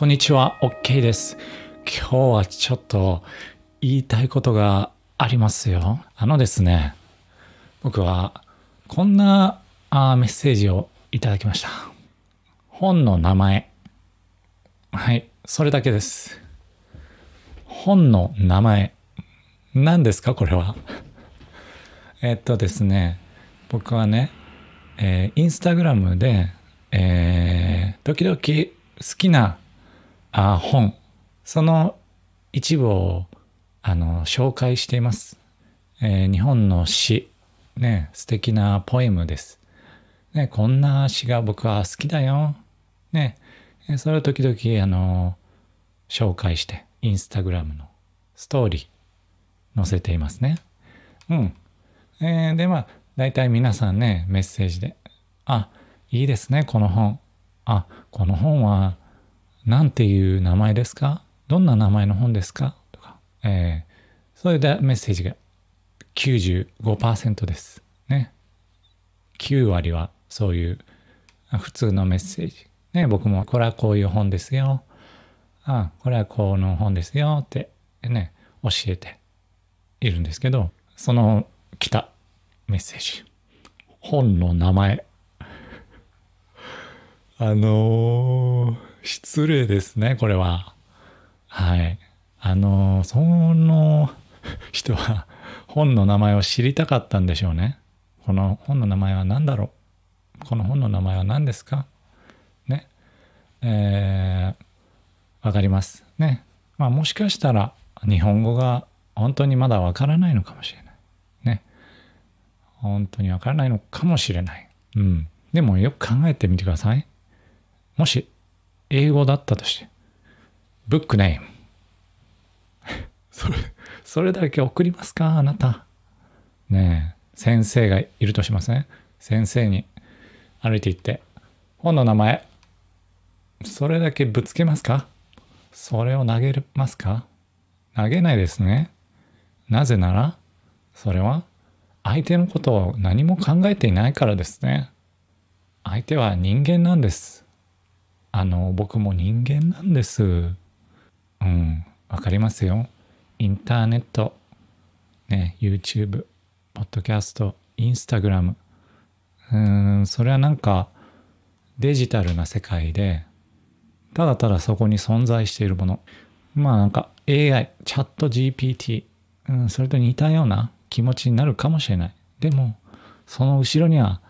こんにちは、OK です。今日はちょっと言いたいことがありますよ。あのですね、僕はこんなあメッセージをいただきました。本の名前。はい、それだけです。本の名前。何ですかこれは。えっとですね、僕はね、えー、インスタグラムで、えー、時々好きなあ本、その一部をあの紹介しています、えー、日本の詩、ね、素敵なポエムです。ね、こんな詩が僕は好きだよ。ね、それを時々あの紹介して、インスタグラムのストーリー載せていますね。うん。えー、で、まあ、大体皆さんね、メッセージで、あ、いいですね、この本。あ、この本はなんていう名前ですかどんな名前の本ですかとか、えー、それでメッセージが95%です。ね。9割はそういう普通のメッセージ。ね、僕もこれはこういう本ですよ。あこれはこの本ですよってね、教えているんですけど、その来たメッセージ。本の名前。あのー失礼ですね、これは。はい。あの、その人は本の名前を知りたかったんでしょうね。この本の名前は何だろうこの本の名前は何ですかね。えー、わかります。ね。まあもしかしたら日本語が本当にまだわからないのかもしれない。ね。本当にわからないのかもしれない。うん。でもよく考えてみてください。もし英語だったとして、ブックネーム。それ、それだけ送りますかあなた。ねえ、先生がいるとしません、ね、先生に歩いて行って、本の名前、それだけぶつけますかそれを投げますか投げないですね。なぜなら、それは相手のことを何も考えていないからですね。相手は人間なんです。あの僕も人間なんですうんわかりますよインターネットね YouTube ポッドキャストインスタグラムうんそれはなんかデジタルな世界でただただそこに存在しているものまあなんか AI チャット GPT、うん、それと似たような気持ちになるかもしれないでもその後ろには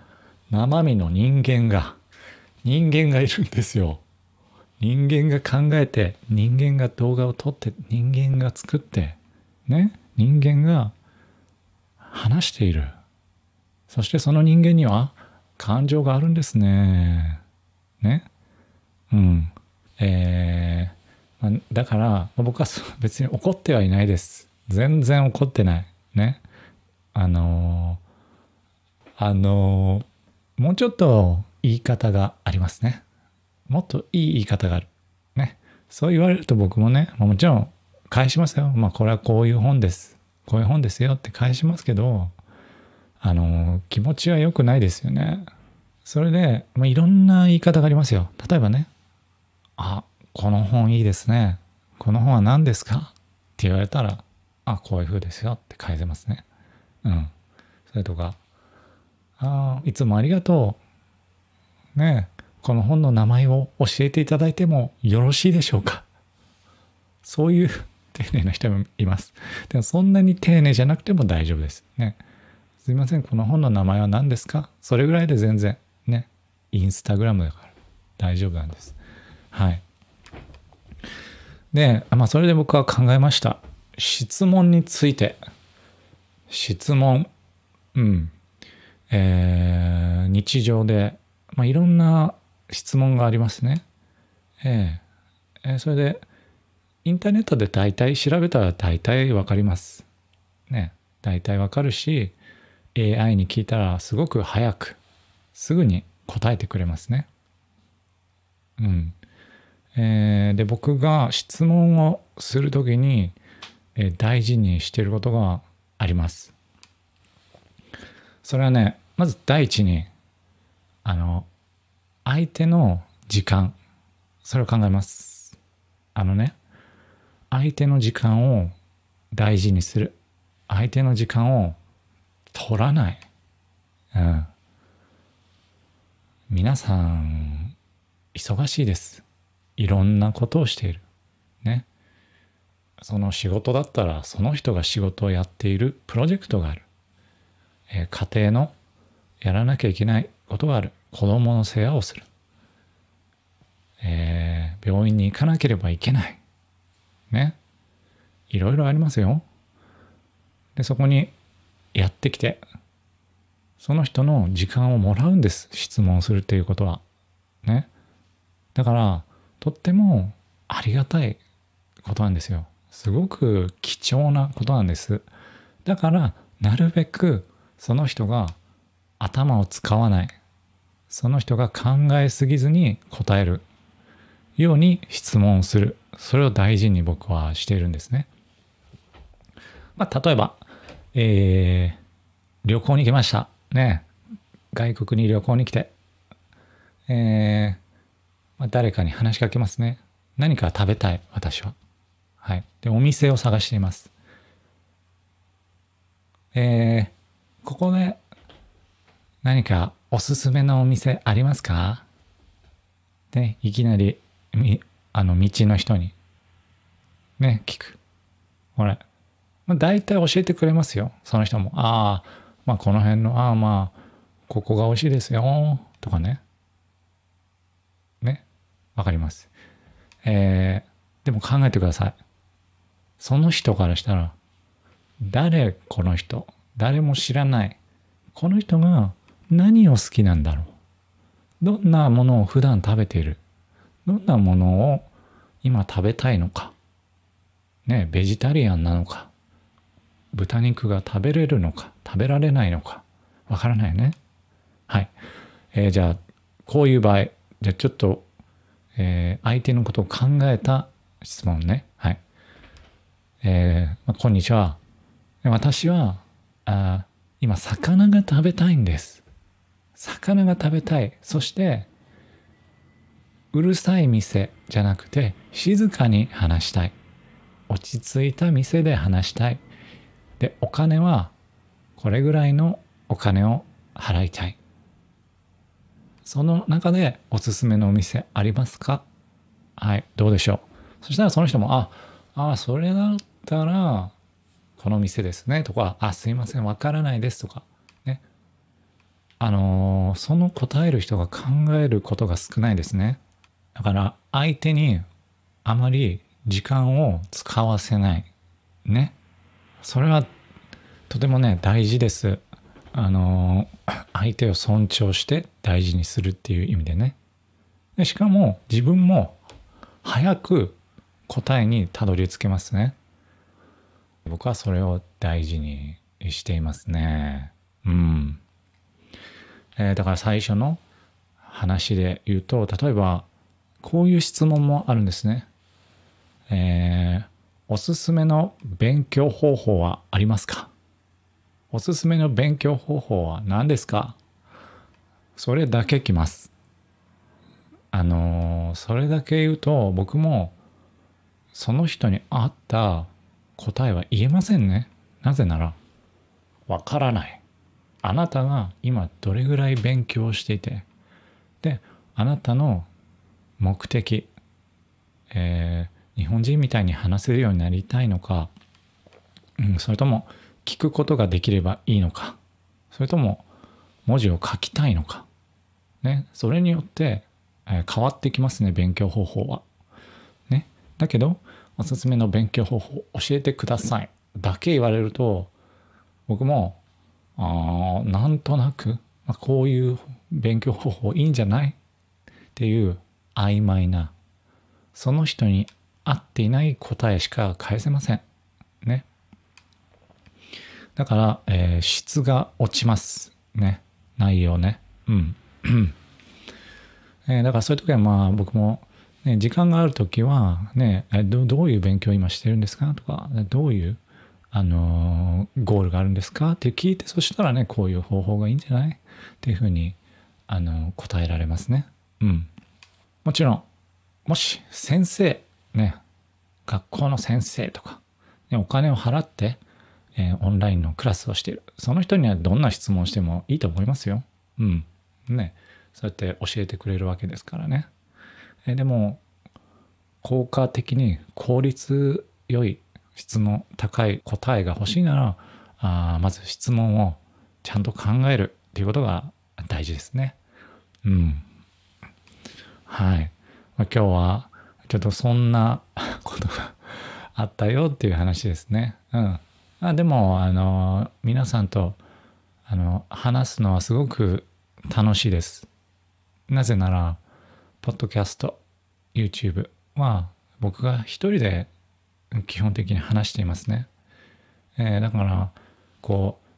生身の人間が人間がいるんですよ。人間が考えて、人間が動画を撮って、人間が作って、ね、人間が話している。そしてその人間には感情があるんですね。ね。うん。えー、まだから、僕は 別に怒ってはいないです。全然怒ってない。ね。あのー、あのー、もうちょっと言い方がありますね。もっといい言い方がある。ね。そう言われると僕もね、もちろん返しますよ。まあこれはこういう本です。こういう本ですよって返しますけど、あの、気持ちは良くないですよね。それで、まあ、いろんな言い方がありますよ。例えばね、あ、この本いいですね。この本は何ですかって言われたら、あ、こういう風ですよって返せますね。うん。それとか、あいつもありがとう。ね、この本の名前を教えていただいてもよろしいでしょうかそういう丁寧な人もいます。でもそんなに丁寧じゃなくても大丈夫です。ね。すいません、この本の名前は何ですかそれぐらいで全然。ね。インスタグラムだから大丈夫なんです。はい。で、まあ、それで僕は考えました。質問について。質問。うん。えー、日常でまあ、いろんな質問がありますね。えええー、それで、インターネットで大体調べたら大体わかります。ね。大体わかるし、AI に聞いたらすごく早く、すぐに答えてくれますね。うん。えー、で、僕が質問をするときに、えー、大事にしてることがあります。それはね、まず第一に、あの、相手の時間それを考えますあのね相手の時間を大事にする相手の時間を取らない、うん、皆さん忙しいですいろんなことをしているねその仕事だったらその人が仕事をやっているプロジェクトがある、えー、家庭のやらなきゃいけないことがある子供の世話をする、えー、病院に行かなければいけないねいろいろありますよでそこにやってきてその人の時間をもらうんです質問するということはねだからとってもありがたいことなんですよすごく貴重なことなんですだからなるべくその人が頭を使わないその人が考えすぎずに答えるように質問する。それを大事に僕はしているんですね。まあ、例えば、えー、旅行に来ました。ね。外国に旅行に来て。えー、まあ、誰かに話しかけますね。何か食べたい、私は。はい。で、お店を探しています。えー、ここで何かおすすめのお店ありますかね、いきなり、み、あの、道の人に、ね、聞く。これ、まあ、大体教えてくれますよ。その人も。ああ、まあ、この辺の、ああ、まあ、ここが美味しいですよ、とかね。ね、わかります。えー、でも考えてください。その人からしたら、誰この人誰も知らない。この人が何を好きなんだろうどんなものを普段食べているどんなものを今食べたいのかねベジタリアンなのか豚肉が食べれるのか食べられないのかわからないよねはい、えー、じゃあこういう場合じゃあちょっと、えー、相手のことを考えた質問ねはいえー、まあ、こんにちは私はあ今魚が食べたいんです魚が食べたい。そして、うるさい店じゃなくて、静かに話したい。落ち着いた店で話したい。で、お金は、これぐらいのお金を払いたい。その中でおすすめのお店ありますかはい、どうでしょう。そしたらその人も、あ、あ、それだったら、この店ですねとか、あ、すいません、わからないですとか、あのー、その答える人が考えることが少ないですね。だから相手にあまり時間を使わせない。ね。それはとてもね、大事です。あのー、相手を尊重して大事にするっていう意味でね。でしかも自分も早く答えにたどり着けますね。僕はそれを大事にしていますね。うん。えー、だから最初の話で言うと、例えば、こういう質問もあるんですね。えー、おすすめの勉強方法はありますかおすすめの勉強方法は何ですかそれだけ来ます。あのー、それだけ言うと、僕も、その人に合った答えは言えませんね。なぜなら、わからない。あなたが今どれぐらい勉強していてであなたの目的、えー、日本人みたいに話せるようになりたいのか、うん、それとも聞くことができればいいのかそれとも文字を書きたいのか、ね、それによって、えー、変わってきますね勉強方法は。ね、だけどおすすめの勉強方法教えてくださいだけ言われると僕もあなんとなく、まあ、こういう勉強方法いいんじゃないっていう曖昧なその人に合っていない答えしか返せません。ね。だから、えー、質が落ちます。ね。内容ね。うん。えー、だからそういう時はまあ僕も、ね、時間がある時はね、ど、どういう勉強今してるんですかとか、どういうあのゴールがあるんですかって聞いてそしたらねこういう方法がいいんじゃないっていうふうにあの答えられますね。うん、もちろんもし先生ね学校の先生とか、ね、お金を払って、えー、オンラインのクラスをしているその人にはどんな質問してもいいと思いますよ。うん。ねそうやって教えてくれるわけですからね。えー、でも効果的に効率よい質の高い答えが欲しいならあまず質問をちゃんと考えるっていうことが大事ですね。うん。はい。まあ、今日はちょっとそんなことがあったよっていう話ですね。うん。あでも、あの、皆さんとあの話すのはすごく楽しいです。なぜなら、ポッドキャスト、YouTube は僕が一人で基本的に話していますね。えー、だからこう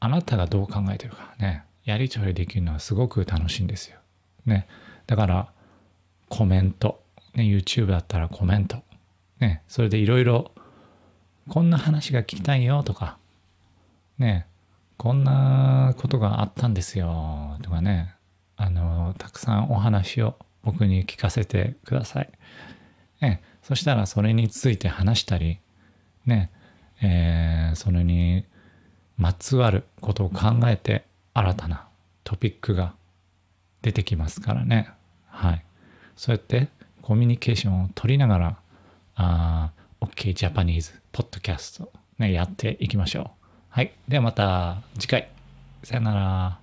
あなたがどう考えてるかねやり取りできるのはすごく楽しいんですよ。ね、だからコメント、ね、YouTube だったらコメント、ね、それでいろいろこんな話が聞きたいよとかねこんなことがあったんですよとかねあのたくさんお話を僕に聞かせてください。ね、そしたらそれについて話したり、ね、えー、それにまつわることを考えて新たなトピックが出てきますからね。はい。そうやってコミュニケーションを取りながら、あ OK ジャパニーズポッドキャスト、ね、やっていきましょう。はい。ではまた次回。さよなら。